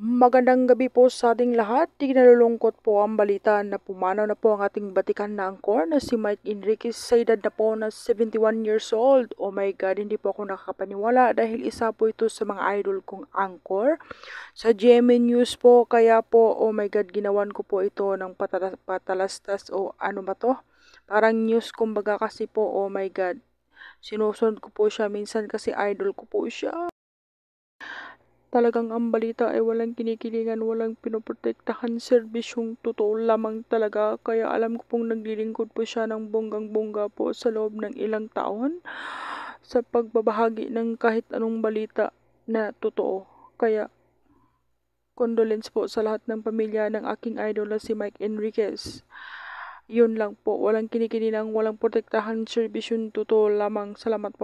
Magandang gabi po sa ating lahat. Tignalulungkot po ang balita na pumanaw na po ang ating batikan na angkor na si Mike Enriquez sa edad na po na 71 years old. Oh my God, hindi po ako nakakapaniwala dahil isa po ito sa mga idol kong angkor. Sa GMA News po, kaya po, oh my God, ginawan ko po ito ng patalas, patalastas o oh, ano ba to? Parang news kumbaga kasi po, oh my God. Sinusunod ko po siya minsan kasi idol ko po siya. Talagang ang balita ay walang kinikilingan, walang pinoprotektahan, serbisyong totoo lamang talaga. Kaya alam ko pong naglilingkod po siya ng bonggang-bongga po sa loob ng ilang taon sa pagbabahagi ng kahit anong balita na totoo. Kaya condolence po sa lahat ng pamilya ng aking idol na si Mike Enriquez. Yun lang po, walang kinikilingan, walang protektahan, servisyon, totoo lamang. Salamat po.